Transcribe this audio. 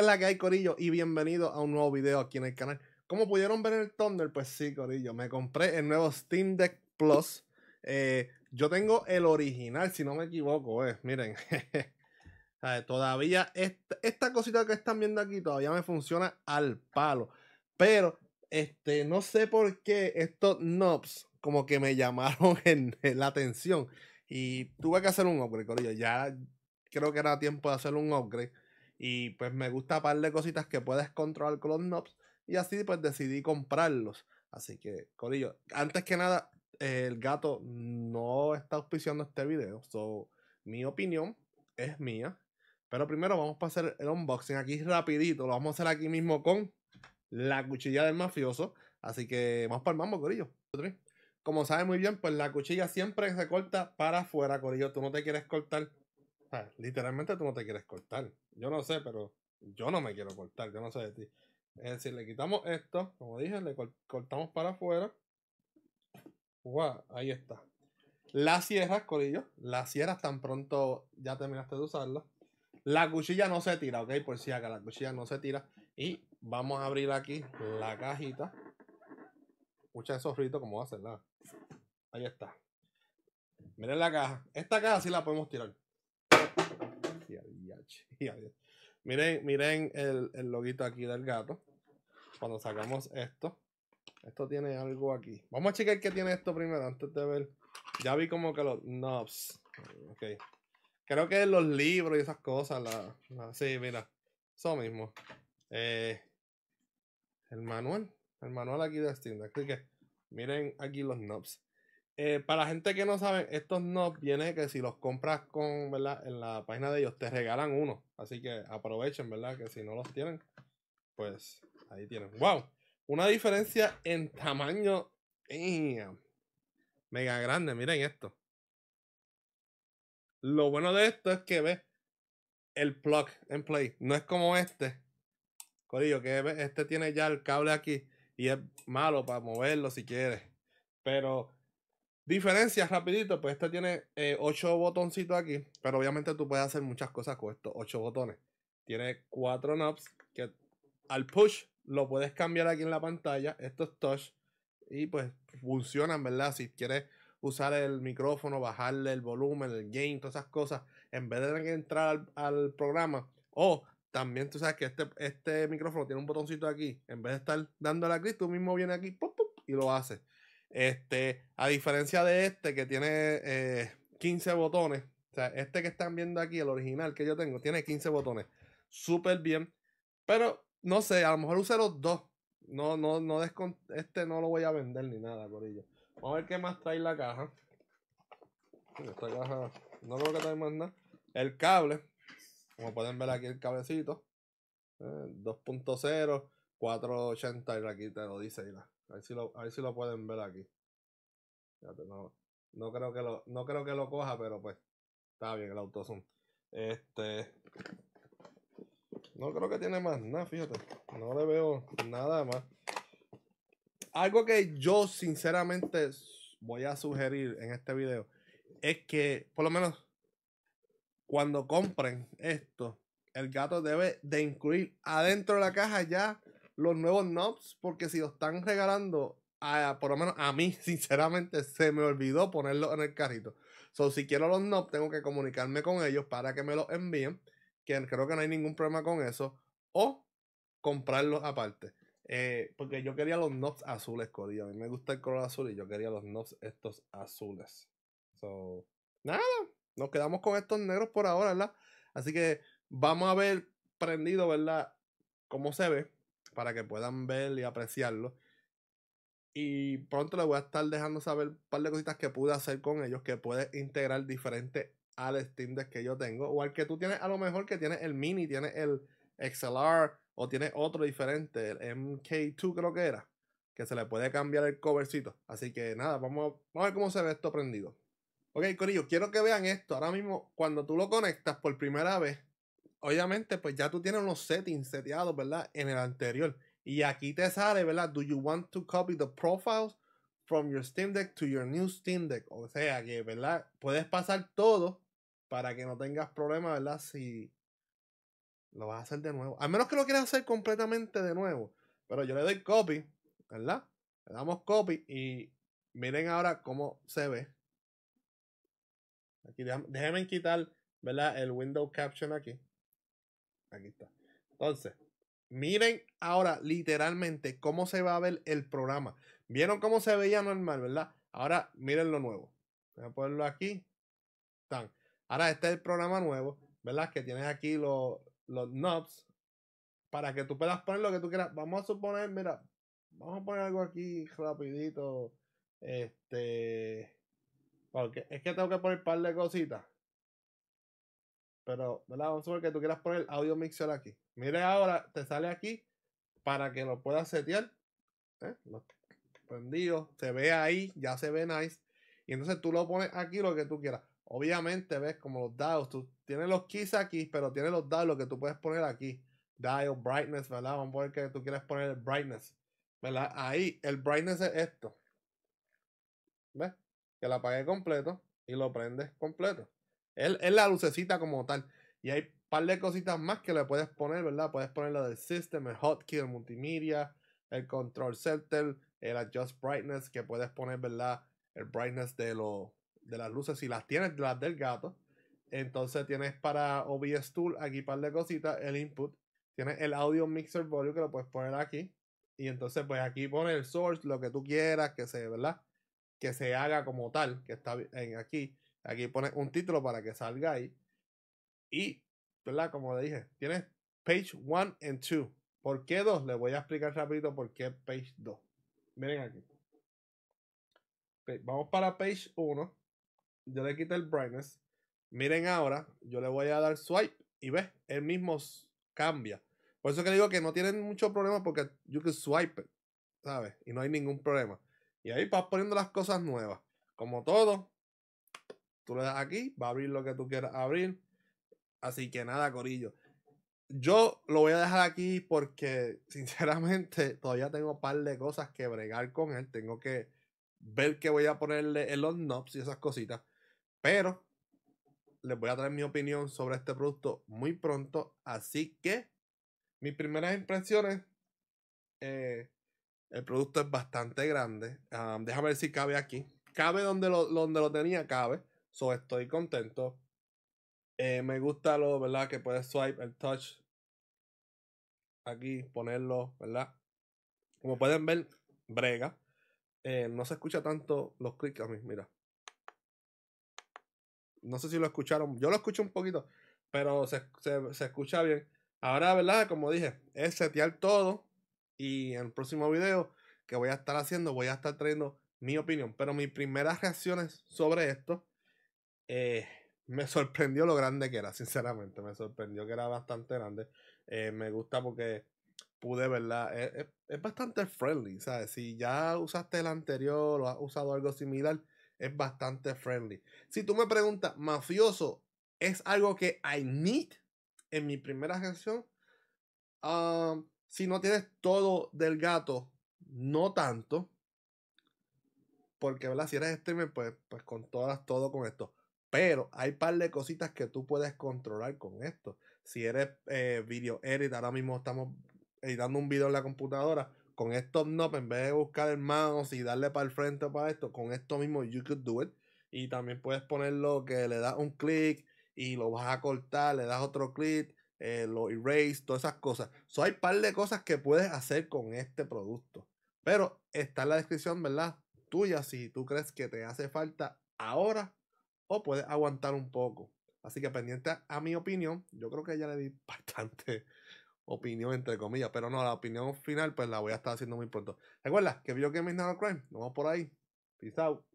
es la que hay, Corillo? Y bienvenido a un nuevo video aquí en el canal. Como pudieron ver el Thunder, pues sí, Corillo. Me compré el nuevo Steam Deck Plus. Eh, yo tengo el original, si no me equivoco, eh, Miren. todavía esta, cosita que están viendo aquí todavía me funciona al palo. Pero, este, no sé por qué estos knobs como que me llamaron la atención. Y tuve que hacer un upgrade, Corillo. Ya creo que era tiempo de hacer un upgrade. Y pues me gusta un par de cositas que puedes controlar con los knobs. Y así pues decidí comprarlos. Así que, Corillo, antes que nada, el gato no está auspiciando este video. So, mi opinión es mía. Pero primero vamos a hacer el unboxing aquí rapidito. Lo vamos a hacer aquí mismo con la cuchilla del mafioso. Así que vamos para el mambo, Corillo. Como sabes muy bien, pues la cuchilla siempre se corta para afuera, Corillo. Tú no te quieres cortar literalmente tú no te quieres cortar. Yo no sé, pero yo no me quiero cortar, yo no sé de ti. Es decir, le quitamos esto, como dije, le cortamos para afuera. ahí está. Las sierras, colillo. las sierras tan pronto ya terminaste de usarlas. La cuchilla no se tira, ¿ok? Por si acá la cuchilla no se tira. Y vamos a abrir aquí la cajita. Escucha esos ritos como va a hacerla. Ahí está. Miren la caja. Esta caja sí la podemos tirar. Miren, miren el, el loguito aquí del gato. Cuando sacamos esto. Esto tiene algo aquí. Vamos a checar qué tiene esto primero antes de ver. Ya vi como que los knobs. Creo que los libros y esas cosas. La, sí, mira. Eso mismo. Eh, el manual. El manual aquí de Steam que miren aquí los knobs. Eh, para la gente que no sabe, estos no viene que si los compras con, ¿verdad? En la página de ellos te regalan uno. Así que aprovechen, ¿verdad? Que si no los tienen, pues ahí tienen. ¡Wow! Una diferencia en tamaño. Mega grande, miren esto. Lo bueno de esto es que ve el plug en play. No es como este. Corillo, que este tiene ya el cable aquí. Y es malo para moverlo si quieres. Pero Diferencias, rapidito, pues esto tiene eh, ocho 8 botoncitos aquí, pero obviamente tú puedes hacer muchas cosas con estos ocho botones. Tiene cuatro knobs que al push lo puedes cambiar aquí en la pantalla, esto es touch, y pues funcionan, ¿verdad? Si quieres usar el micrófono, bajarle el volumen, el gain, todas esas cosas, en vez de tener que entrar al, programa, o también tú sabes que este, este micrófono tiene un botoncito aquí. En vez de estar dándole aquí, tú mismo vienes aquí pop, y lo haces. Este, a diferencia de este que tiene eh, 15 botones, o sea, este que están viendo aquí, el original que yo tengo, tiene 15 botones. Súper bien. Pero, no sé, a lo mejor usé los dos. No, no, no, este no lo voy a vender ni nada, ello Vamos a ver qué más trae la caja. Esta caja, no creo que trae más nada. El cable, como pueden ver aquí el cablecito. Eh, 2.0 480 y aquí te lo dice. Ahí A, ver si lo, pueden ver aquí. no, creo que lo, no creo que lo coja, pero pues está bien el autosum. Este. No creo que tiene más nada, fíjate. No le veo nada más. Algo que yo sinceramente voy a sugerir en este video es que, por lo menos, cuando compren esto, el gato debe de incluir adentro de la caja ya los nuevos knobs, porque si los están regalando, a, por lo menos a mí, sinceramente, se me olvidó ponerlos en el carrito. So, si quiero los knobs, tengo que comunicarme con ellos para que me los envíen, que creo que no hay ningún problema con eso, o comprarlos aparte. Eh, porque yo quería los knobs azules, Cody. A mí me gusta el color azul y yo quería los knobs estos azules. So, nada, nos quedamos con estos negros por ahora, ¿verdad? Así que vamos a ver prendido, ¿verdad? Cómo se ve para que puedan ver y apreciarlo. Y pronto les voy a estar dejando saber un par de cositas que pude hacer con ellos, que puedes integrar diferente al Steam Deck que yo tengo, o al que tú tienes a lo mejor que tienes el Mini, tienes el XLR, o tienes otro diferente, el MK2 creo que era, que se le puede cambiar el covercito. Así que nada, vamos, a, ver cómo se ve esto prendido. Ok, Corillo, quiero que vean esto. Ahora mismo, cuando tú lo conectas por primera vez, obviamente, pues ya tú tienes unos settings seteados, ¿verdad? En el anterior. Y aquí te sale, ¿verdad? Do you want to copy the profiles from your Steam Deck to your new Steam Deck? O sea que, ¿verdad? Puedes pasar todo para que no tengas problemas, ¿verdad? Si lo vas a hacer de nuevo. A menos que lo quieras hacer completamente de nuevo. Pero yo le doy copy, ¿verdad? Le damos copy y miren ahora cómo se ve. Aquí déjenme quitar, ¿verdad? El window caption aquí. Aquí está. Entonces, miren ahora literalmente cómo se va a ver el programa. Vieron cómo se veía normal, ¿verdad? Ahora miren lo nuevo. Voy a ponerlo aquí. Tan. Ahora este es el programa nuevo, ¿verdad? Que tienes aquí los, los knobs para que tú puedas poner lo que tú quieras. Vamos a suponer, mira, vamos a poner algo aquí rapidito. Este. Porque es que tengo que poner un par de cositas. Pero, ¿verdad? Vamos a ver que tú quieras poner el audio mixer aquí. Mire ahora, te sale aquí para que lo puedas setear. ¿eh? Prendido, se ve ahí, ya se ve nice. Y entonces tú lo pones aquí lo que tú quieras. Obviamente, ves como los dados, tú tienes los keys aquí, pero tienes los dados, lo que tú puedes poner aquí. Dial, brightness, ¿verdad? Vamos a ver que tú quieras poner el brightness, ¿verdad? Ahí, el brightness es esto. ¿Ves? Que la apague completo y lo prendes completo. Es, es la lucecita como tal. Y hay un par de cositas más que le puedes poner, ¿verdad? Puedes poner lo del system, el hotkey, el multimedia, el control center, el adjust brightness, que puedes poner, ¿verdad? El brightness de, lo, de las luces, si las tienes, las del gato. Entonces tienes para OBS Tool aquí un par de cositas, el input. Tienes el audio mixer volume que lo puedes poner aquí. Y entonces pues aquí pone el source, lo que tú quieras, que se, ¿verdad? Que se haga como tal, que está en aquí. Aquí pone un título para que salga ahí. Y, ¿verdad? Como le dije, Tiene page 1 and 2. ¿Por qué 2? Le voy a explicar rapidito por qué page 2. Miren aquí. vamos para page 1. Yo le quité el brightness. Miren ahora, yo le voy a dar swipe y ves, El mismo cambia. Por eso que digo que no tienen mucho problema porque you can swipe ¿sabes? Y no hay ningún problema. Y ahí vas poniendo las cosas nuevas. Como todo, Tú le das aquí, va a abrir lo que tú quieras abrir. Así que nada, Corillo. Yo lo voy a dejar aquí porque, sinceramente, todavía tengo un par de cosas que bregar con él. Tengo que ver qué voy a ponerle en los knobs y esas cositas. Pero les voy a traer mi opinión sobre este producto muy pronto. Así que mis primeras impresiones, eh, el producto es bastante grande. Ah, déjame ver si cabe aquí. Cabe donde donde lo tenía, cabe. So estoy contento. Eh, me gusta lo, ¿verdad? Que puedes swipe el touch aquí, ponerlo, ¿verdad? Como pueden ver, brega. Eh, no se escucha tanto los clics a mí, mira. No sé si lo escucharon. Yo lo escucho un poquito, pero se, escucha bien. Ahora, ¿verdad? Como dije, es setear todo. Y en el próximo video que voy a estar haciendo, voy a estar trayendo mi opinión. Pero mis primeras reacciones sobre esto eh, me sorprendió lo grande que era, sinceramente. Me sorprendió que era bastante grande. Eh, me gusta porque pude, ¿verdad? Eh, es, bastante friendly, ¿sabes? Si ya usaste el anterior o has usado algo similar, es bastante friendly. Si tú me preguntas, mafioso, ¿es algo que I need en mi primera gestión um, si no tienes todo del gato, no tanto. Porque, ¿verdad? Si eres streamer, pues, pues todas todo con esto. Pero hay par de cositas que tú puedes controlar con esto. Si eres eh, video edit, ahora mismo estamos editando un video en la computadora. Con esto no, pues, en vez de buscar el mouse y darle para el frente para esto, con esto mismo you could do it. Y también puedes ponerlo que le das un clic y lo vas a cortar, le das otro clic, eh, lo erase, todas esas cosas. So, hay par de cosas que puedes hacer con este producto. Pero está en la descripción, ¿verdad? Tuya, si tú crees que te hace falta ahora o puede aguantar un poco. Así que pendiente a, mi opinión, yo creo que ya le di bastante opinión entre comillas, pero no, la opinión final pues la voy a estar haciendo muy pronto. Recuerda que vio que Nano Crime, nos vamos por ahí. Peace out.